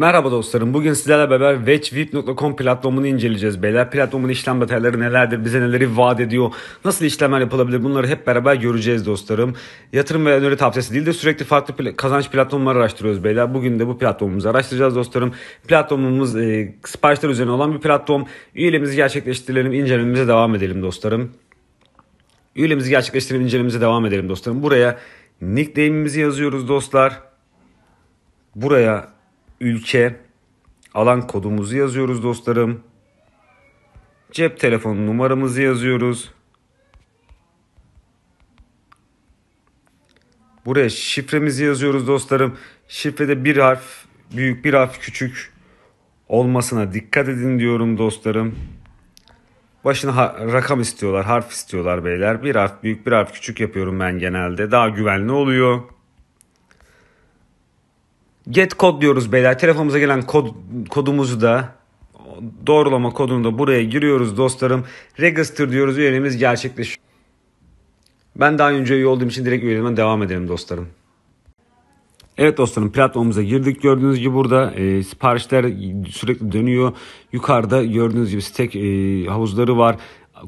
Merhaba dostlarım. Bugün sizlerle beraber wetchweep.com platformunu inceleyeceğiz beyler. Platformun işlem detayları nelerdir, bize neleri vaat ediyor, nasıl işlemler yapılabilir bunları hep beraber göreceğiz dostlarım. Yatırım ve öneri tavsiyesi değil de sürekli farklı kazanç platformları araştırıyoruz beyler. Bugün de bu platformumuzu araştıracağız dostlarım. Platformumuz e, siparişler üzerine olan bir platform. Üyeliğimizi gerçekleştirelim, incelememize devam edelim dostlarım. Üyeliğimizi gerçekleştirelim, incelememize devam edelim dostlarım. Buraya nickname'imizi yazıyoruz dostlar. Buraya ülke, alan kodumuzu yazıyoruz dostlarım. Cep telefon numaramızı yazıyoruz. Buraya şifremizi yazıyoruz dostlarım. Şifrede bir harf büyük bir harf küçük olmasına dikkat edin diyorum dostlarım. Başına rakam istiyorlar, harf istiyorlar beyler. Bir harf büyük, bir harf küçük yapıyorum ben genelde. Daha güvenli oluyor. Get kod diyoruz beyler. Telefonumuza gelen kod, kodumuzu da doğrulama kodunu da buraya giriyoruz dostlarım. Register diyoruz üyeliğimiz gerçekleşiyor. Ben daha önce üye olduğum için direkt üyeliğimden devam edelim dostlarım. Evet dostlarım platformumuza girdik gördüğünüz gibi burada e, siparişler sürekli dönüyor. Yukarıda gördüğünüz gibi stek e, havuzları var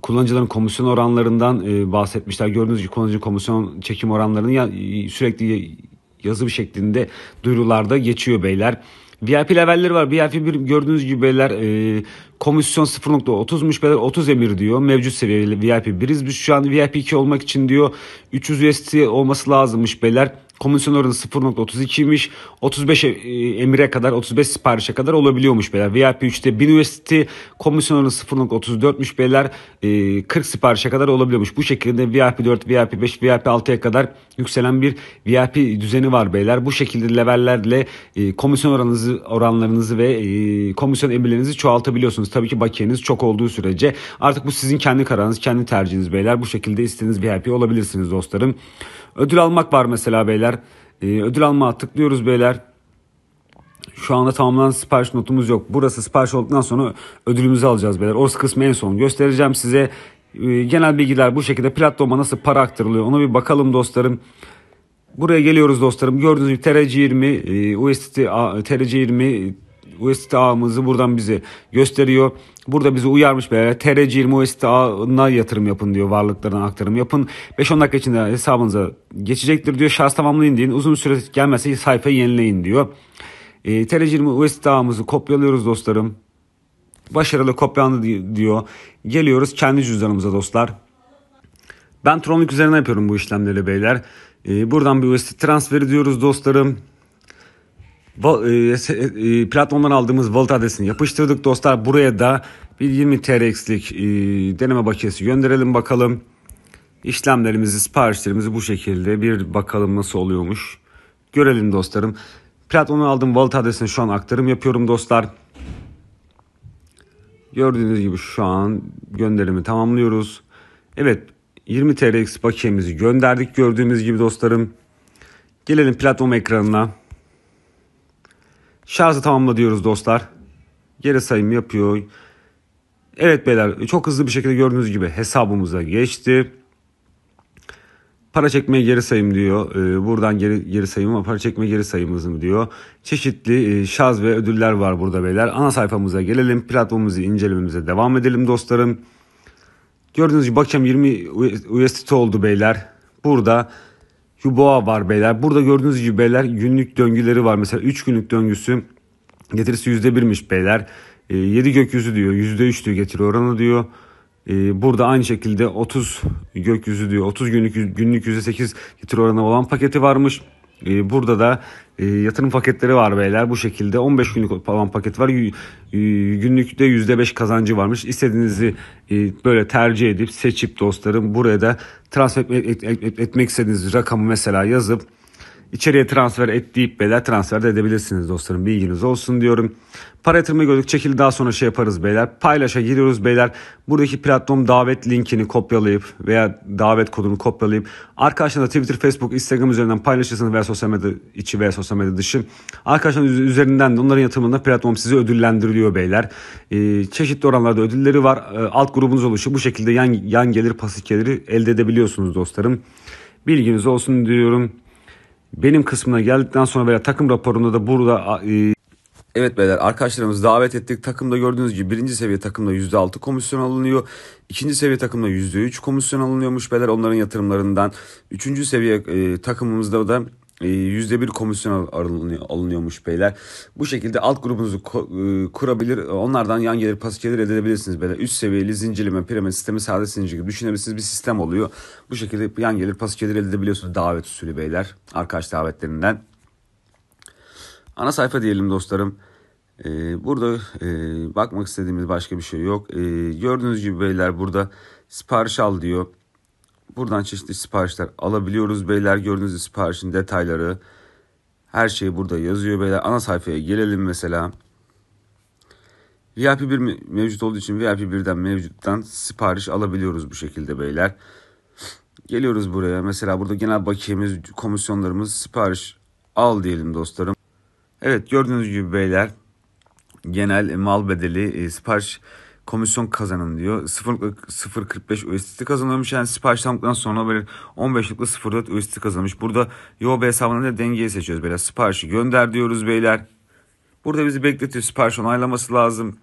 kullanıcıların komisyon oranlarından e, bahsetmişler. Gördüğünüz gibi kullanıcı komisyon çekim oranlarını e, sürekli yazı şeklinde duyurularda geçiyor beyler. VIP levelleri var. VIP bir gördüğünüz gibi beyler e, komisyon 0.30'muş beyler 30 emir diyor. Mevcut seviyeli VIP 1'iz biz şu an VIP 2 olmak için diyor 300 USD olması lazımmış beyler. Komisyon oranı 0.32'ymiş. 35 e, emire kadar 35 siparişe kadar olabiliyormuş beyler. VIP 3'te 1000 UST komisyon oranı 0.34'müş beyler. 40 e, siparişe kadar olabiliyormuş. Bu şekilde VIP 4, VIP 5, VIP 6'ya kadar yükselen bir VIP düzeni var beyler. Bu şekilde levellerle e, komisyon oranınızı, oranlarınızı ve komisyon emirlerinizi çoğaltabiliyorsunuz. Tabii ki bakiyeniz çok olduğu sürece. Artık bu sizin kendi kararınız, kendi tercihiniz beyler. Bu şekilde istediğiniz VIP olabilirsiniz dostlarım. Ödül almak var mesela beyler. Ee, ödül almaya tıklıyoruz beyler. Şu anda tamamlanan sipariş notumuz yok. Burası sipariş olduktan sonra ödülümüzü alacağız beyler. Orası kısmı en son göstereceğim size. Ee, genel bilgiler bu şekilde platforma nasıl para aktarılıyor ona bir bakalım dostlarım. Buraya geliyoruz dostlarım. Gördüğünüz gibi TRC20, USDT TRC20 UST ağımızı buradan bize gösteriyor. Burada bizi uyarmış böyle TRC20 UST ağına yatırım yapın diyor varlıklarına aktarım yapın. 5-10 dakika içinde hesabınıza geçecektir diyor. Şarj tamamlayın deyin. Uzun süre gelmezse sayfayı yenileyin diyor. E, TRC20 UST ağımızı kopyalıyoruz dostlarım. Başarılı kopyalandı diyor. Geliyoruz kendi cüzdanımıza dostlar. Ben Tronic üzerine yapıyorum bu işlemleri beyler. E, buradan bir USD transferi diyoruz dostlarım. E, e, e, platformdan aldığımız volt adresini yapıştırdık dostlar. Buraya da bir 20 TRX'lik deneme bakiyesi gönderelim bakalım. İşlemlerimizi, siparişlerimizi bu şekilde bir bakalım nasıl oluyormuş. Görelim dostlarım. Platformdan aldığım volt adresini şu an aktarım yapıyorum dostlar. Gördüğünüz gibi şu an gönderimi tamamlıyoruz. Evet 20 TRX bakiyemizi gönderdik gördüğünüz gibi dostlarım. Gelelim platform ekranına. Şarjı tamamla diyoruz dostlar. Geri sayım yapıyor. Evet beyler çok hızlı bir şekilde gördüğünüz gibi hesabımıza geçti. Para çekmeye geri sayım diyor. Ee, buradan geri, geri sayım ama para çekmeye geri sayımız mı diyor. Çeşitli e, şaz ve ödüller var burada beyler. Ana sayfamıza gelelim. Platformumuzu incelememize devam edelim dostlarım. Gördüğünüz gibi bakacağım 20 USDT oldu beyler. Burada şu boğa var beyler. Burada gördüğünüz gibi beyler günlük döngüleri var. Mesela 3 günlük döngüsü getirisi %1'miş beyler. E, ee, 7 gökyüzü diyor %3 diyor getiri oranı diyor. Ee, burada aynı şekilde 30 gökyüzü diyor 30 günlük günlük %8 getiri oranı olan paketi varmış. Ee, burada da e, yatırım paketleri var beyler bu şekilde 15 günlük falan paket var y- y- günlükte %5 kazancı varmış istediğinizi e, böyle tercih edip seçip dostlarım buraya da transfer et- et- et- etmek istediğiniz rakamı mesela yazıp İçeriye transfer et deyip beyler transfer de edebilirsiniz dostlarım bilginiz olsun diyorum. Para yatırımı gördük çekil daha sonra şey yaparız beyler. Paylaşa giriyoruz beyler. Buradaki platform davet linkini kopyalayıp veya davet kodunu kopyalayıp arkadaşlarına Twitter, Facebook, Instagram üzerinden paylaşırsınız veya sosyal medya içi veya sosyal medya dışı. Arkadaşlar üzerinden de onların yatırımında platform sizi ödüllendiriliyor beyler. Ee, çeşitli oranlarda ödülleri var. Ee, alt grubunuz oluşu bu şekilde yan, yan gelir pasif geliri elde edebiliyorsunuz dostlarım. Bilginiz olsun diyorum benim kısmına geldikten sonra veya takım raporunda da burada e, Evet beyler arkadaşlarımız davet ettik. Takımda gördüğünüz gibi birinci seviye takımda %6 komisyon alınıyor. İkinci seviye takımda %3 komisyon alınıyormuş beyler onların yatırımlarından. Üçüncü seviye e, takımımızda da %1 ee, komisyon alınıyormuş beyler. Bu şekilde alt grubunuzu e, kurabilir. Onlardan yan gelir pas gelir elde edebilirsiniz Böyle Üst seviyeli zincirleme piramit sistemi sade zincir gibi düşünebilirsiniz bir sistem oluyor. Bu şekilde yan gelir pas gelir elde edebiliyorsunuz davet usulü beyler. Arkadaş davetlerinden. Ana sayfa diyelim dostlarım. Ee, burada e, bakmak istediğimiz başka bir şey yok. Ee, gördüğünüz gibi beyler burada sipariş al diyor. Buradan çeşitli siparişler alabiliyoruz. Beyler gördüğünüz siparişin detayları. Her şey burada yazıyor beyler. Ana sayfaya gelelim mesela. VIP 1 mevcut olduğu için VIP 1'den mevcuttan sipariş alabiliyoruz bu şekilde beyler. Geliyoruz buraya. Mesela burada genel bakiyemiz, komisyonlarımız sipariş al diyelim dostlarım. Evet gördüğünüz gibi beyler genel mal bedeli e, sipariş komisyon kazanın diyor. 0.45 USDT kazanılmış. Yani sipariş aldıktan sonra böyle 15.04 USDT kazanmış. Burada YOB hesabında da dengeyi seçiyoruz böyle Siparişi gönder diyoruz beyler. Burada bizi bekletiyor. Sipariş onaylaması lazım.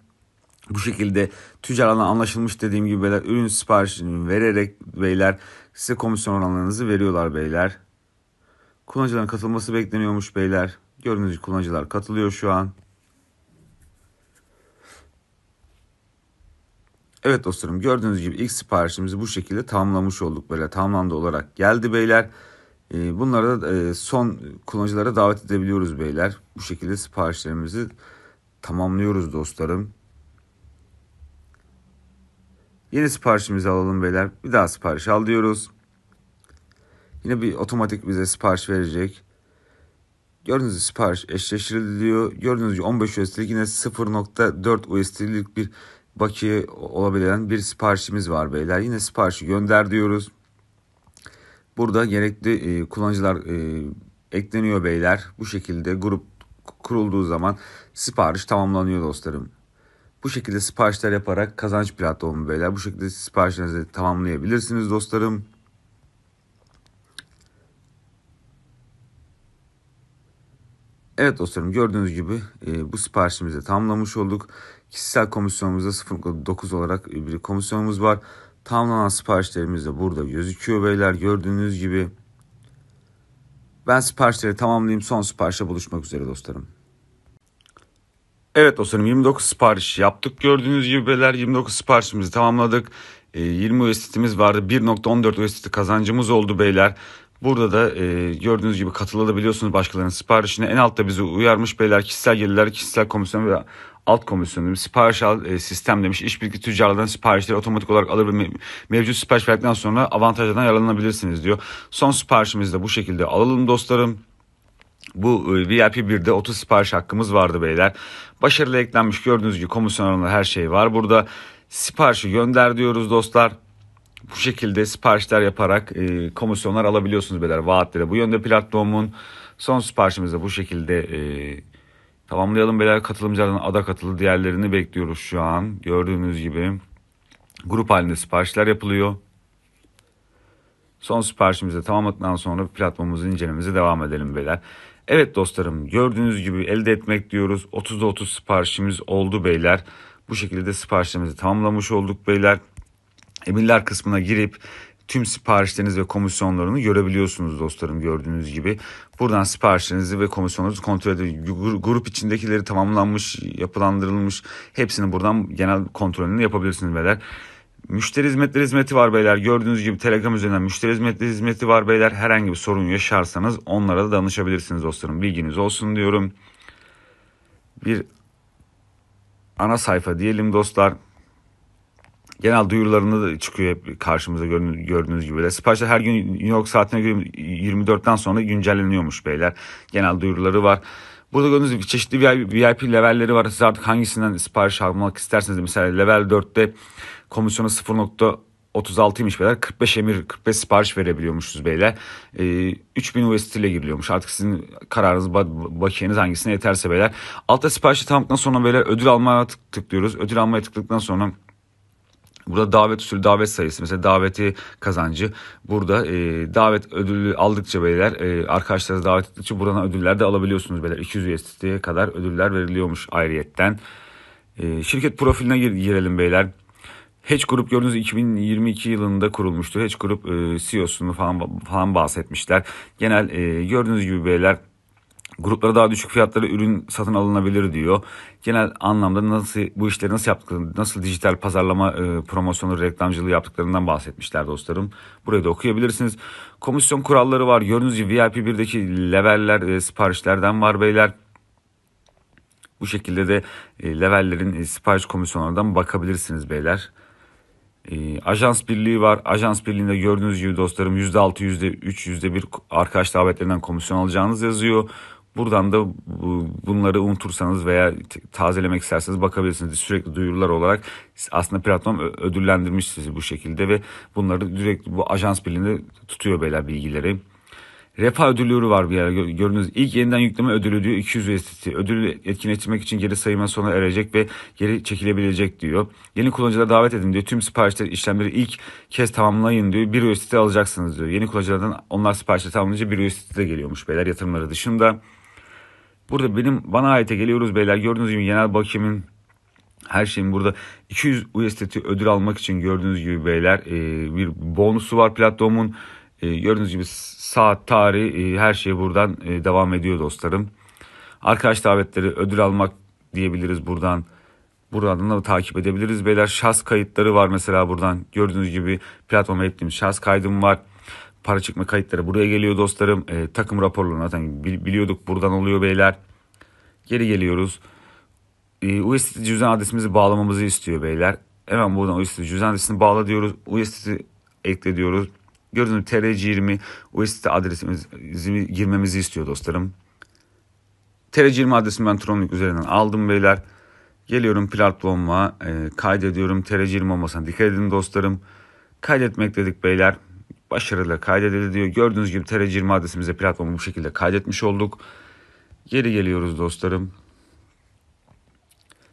Bu şekilde tüccar alan anlaşılmış dediğim gibi beyler ürün siparişini vererek beyler size komisyon oranlarınızı veriyorlar beyler. Kullanıcıların katılması bekleniyormuş beyler. Gördüğünüz gibi kullanıcılar katılıyor şu an. Evet dostlarım gördüğünüz gibi ilk siparişimizi bu şekilde tamamlamış olduk. Böyle tamamlandı olarak geldi beyler. Ee, bunları da e, son kullanıcılara davet edebiliyoruz beyler. Bu şekilde siparişlerimizi tamamlıyoruz dostlarım. Yeni siparişimizi alalım beyler. Bir daha sipariş al diyoruz. Yine bir otomatik bize sipariş verecek. Gördüğünüz gibi sipariş eşleştirildi diyor. Gördüğünüz gibi 15 USD'lik yine 0.4 USD'lik bir Baki olabilen bir siparişimiz var beyler. Yine siparişi gönder diyoruz. Burada gerekli e, kullanıcılar e, ekleniyor beyler. Bu şekilde grup kurulduğu zaman sipariş tamamlanıyor dostlarım. Bu şekilde siparişler yaparak kazanç platformu beyler. Bu şekilde siparişlerinizi tamamlayabilirsiniz dostlarım. Evet dostlarım gördüğünüz gibi e, bu siparişimizi tamamlamış olduk. Kişisel komisyonumuzda 0.9 olarak bir komisyonumuz var. Tamamlanan siparişlerimiz de burada gözüküyor beyler gördüğünüz gibi. Ben siparişleri tamamlayayım son siparişe buluşmak üzere dostlarım. Evet dostlarım 29 sipariş yaptık. Gördüğünüz gibi beyler 29 siparişimizi tamamladık. 20 ee, USDT'miz vardı. 1.14 USDT kazancımız oldu beyler. Burada da e, gördüğünüz gibi katılabiliyorsunuz başkalarının siparişine. En altta bizi uyarmış beyler kişisel gelirler, kişisel komisyon ve alt komisyonu sipariş al, e, sistem demiş, işbirliği tüccarlardan siparişleri otomatik olarak alır ve me- mevcut sipariş verdikten sonra avantajlardan yararlanabilirsiniz diyor. Son siparişimizi de bu şekilde alalım dostlarım. Bu VIP 1'de 30 sipariş hakkımız vardı beyler. Başarılı eklenmiş gördüğünüz gibi komisyon oranında her şey var. Burada siparişi gönder diyoruz dostlar. Bu şekilde siparişler yaparak e, komisyonlar alabiliyorsunuz beyler. Vaatleri bu yönde platformun. Son siparişimiz de bu şekilde e, Tamamlayalım beyler katılımcılardan ada katılı diğerlerini bekliyoruz şu an. Gördüğünüz gibi grup halinde siparişler yapılıyor. Son siparişimizi tamamladıktan sonra platformumuzu incelememize devam edelim beyler. Evet dostlarım gördüğünüz gibi elde etmek diyoruz. 30'da 30 siparişimiz oldu beyler. Bu şekilde de siparişlerimizi tamamlamış olduk beyler. Emirler kısmına girip tüm siparişleriniz ve komisyonlarını görebiliyorsunuz dostlarım gördüğünüz gibi. Buradan siparişlerinizi ve komisyonlarınızı kontrol edebilirsiniz. Grup içindekileri tamamlanmış, yapılandırılmış hepsini buradan genel kontrolünü yapabilirsiniz beyler. Müşteri hizmetleri hizmeti var beyler. Gördüğünüz gibi Telegram üzerinden müşteri hizmetleri hizmeti var beyler. Herhangi bir sorun yaşarsanız onlara da danışabilirsiniz dostlarım. Bilginiz olsun diyorum. Bir ana sayfa diyelim dostlar genel duyurularında da çıkıyor hep karşımıza gördüğünüz gibi. De. Siparişler her gün New York saatine göre 24'ten sonra güncelleniyormuş beyler. Genel duyuruları var. Burada gördüğünüz gibi çeşitli VIP levelleri var. Siz artık hangisinden sipariş almak isterseniz mesela level 4'te komisyonu 36'ymış beyler. 45 emir, 45 sipariş verebiliyormuşuz beyler. ee, 3000 USD ile giriliyormuş. Artık sizin kararınız, bakiyeniz hangisine yeterse beyler. Altta siparişi tamamladıktan sonra böyle ödül almaya tıklıyoruz. Ödül almaya tıkladıktan sonra Burada davet usulü davet sayısı mesela daveti kazancı burada e, davet ödülü aldıkça beyler e, arkadaşlarınız davet ettikçe buradan ödüller de alabiliyorsunuz beyler. 200 USD'ye kadar ödüller veriliyormuş ayrıyetten. E, şirket profiline gir girelim beyler. Hedge Group gördüğünüz 2022 yılında kurulmuştu. Hedge Group e, CEO'sunu falan, falan bahsetmişler. Genel e, gördüğünüz gibi beyler Gruplara daha düşük fiyatları ürün satın alınabilir diyor. Genel anlamda nasıl bu işleri nasıl yaptıklarını, nasıl dijital pazarlama e, promosyonu, reklamcılığı yaptıklarından bahsetmişler dostlarım. Burayı da okuyabilirsiniz. Komisyon kuralları var. Gördüğünüz gibi VIP 1'deki leveller, e, siparişlerden var beyler. Bu şekilde de e, levellerin e, sipariş komisyonlarından bakabilirsiniz beyler. E, ajans birliği var. Ajans birliğinde gördüğünüz gibi dostlarım %6, %3, %1 arkadaş davetlerinden komisyon alacağınız yazıyor. Buradan da bunları unutursanız veya tazelemek isterseniz bakabilirsiniz. Sürekli duyurular olarak aslında platform ödüllendirmiş sizi bu şekilde ve bunları direkt bu ajans birliğinde tutuyor beyler bilgileri. Refah ödülleri var bir yer gördüğünüz ilk yeniden yükleme ödülü diyor 200 USDT. Ödülü etkinleştirmek için geri sayıma sona erecek ve geri çekilebilecek diyor. Yeni kullanıcılara davet edin diyor. Tüm siparişler işlemleri ilk kez tamamlayın diyor. 1 USDT alacaksınız diyor. Yeni kullanıcılardan onlar siparişleri tamamlayınca 1 USDT de geliyormuş beyler yatırımları dışında. Burada benim bana ayete geliyoruz beyler. Gördüğünüz gibi genel bakimin her şeyin burada 200 USDT ödül almak için gördüğünüz gibi beyler e, bir bonusu var platformun. E, gördüğünüz gibi saat, tarih e, her şey buradan e, devam ediyor dostlarım. Arkadaş davetleri ödül almak diyebiliriz buradan. Buradan da takip edebiliriz. Beyler şahs kayıtları var mesela buradan. Gördüğünüz gibi platforma ettiğim şahs kaydım var para çıkma kayıtları buraya geliyor dostlarım. E, takım raporlarını zaten biliyorduk buradan oluyor beyler. Geri geliyoruz. E, USDT cüzdan adresimizi bağlamamızı istiyor beyler. Hemen buradan USDT cüzdan adresini bağla diyoruz. USDT ekle diyoruz. Gördüğünüz TRC20 USDT adresimizi girmemizi istiyor dostlarım. TRC20 adresimi ben Tronlink üzerinden aldım beyler. Geliyorum platforma e, kaydediyorum. TRC20 olmasına dikkat edin dostlarım. Kaydetmek dedik beyler başarıyla kaydedildi diyor. Gördüğünüz gibi TR20 adresimize platformu bu şekilde kaydetmiş olduk. Geri geliyoruz dostlarım.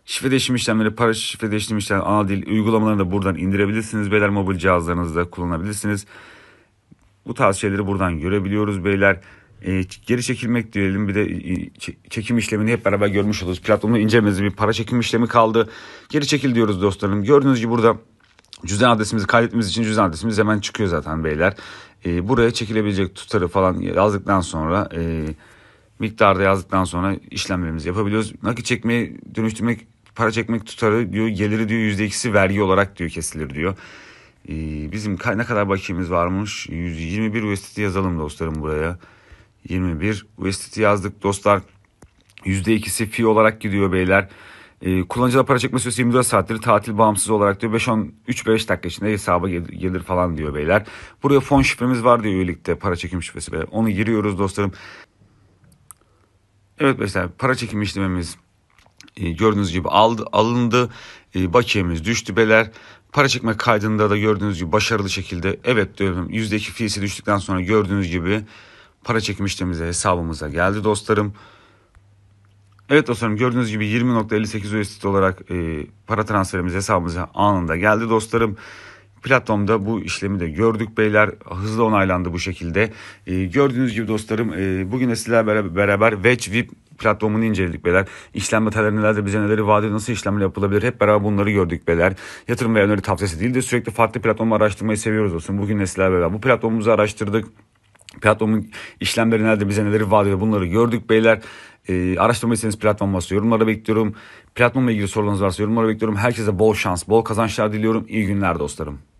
Şifre değişim işlemleri, para şifre değişim işlemleri, ana dil uygulamalarını da buradan indirebilirsiniz. Beyler mobil cihazlarınızda kullanabilirsiniz. Bu tarz şeyleri buradan görebiliyoruz beyler. E, geri çekilmek diyelim bir de e, çekim işlemini hep beraber görmüş oluruz. Platformu incelemediğimiz bir para çekim işlemi kaldı. Geri çekil diyoruz dostlarım. Gördüğünüz gibi burada Cüzdan adresimizi kaydetmemiz için cüzdan adresimiz hemen çıkıyor zaten beyler. E, buraya çekilebilecek tutarı falan yazdıktan sonra e, miktarda yazdıktan sonra işlemlerimizi yapabiliyoruz. Nakit çekmeyi dönüştürmek, para çekmek tutarı diyor geliri diyor yüzde ikisi vergi olarak diyor kesilir diyor. E, bizim ne kadar bakiyemiz varmış 121 USDT yazalım dostlarım buraya. 21 USDT yazdık dostlar. Yüzde ikisi fi olarak gidiyor beyler. E, kullanıcılar para çekme süresi 24 saattir tatil bağımsız olarak diyor 5-10 3-5 dakika içinde hesaba gelir falan diyor beyler. Buraya fon şifremiz var diyor üyelikte para çekim şifresi be. Onu giriyoruz dostlarım. Evet mesela para çekim işlemimiz e, gördüğünüz gibi aldı, alındı. E, bakiyemiz düştü beyler. Para çekme kaydında da gördüğünüz gibi başarılı şekilde evet diyorum %2 fiilisi düştükten sonra gördüğünüz gibi para çekim işlemimize hesabımıza geldi dostlarım. Evet dostlarım gördüğünüz gibi 20.58 USDT olarak e, para transferimiz hesabımıza anında geldi dostlarım. Platformda bu işlemi de gördük beyler. Hızlı onaylandı bu şekilde. E, gördüğünüz gibi dostlarım e, bugün de sizlerle beraber Wedge VIP platformunu inceledik beyler. İşlem detayları nelerdir, bize neleri vaat nasıl işlemle yapılabilir hep beraber bunları gördük beyler. Yatırım ve öneri tavsiyesi değil de sürekli farklı platformu araştırmayı seviyoruz dostum. Bugün de sizlerle beraber bu platformumuzu araştırdık. Platformun işlemleri nerede bize neleri vaat ediyor bunları gördük beyler. E, ee, araştırmayı platform varsa yorumlara bekliyorum. Platformla ilgili sorularınız varsa yorumlara bekliyorum. Herkese bol şans, bol kazançlar diliyorum. iyi günler dostlarım.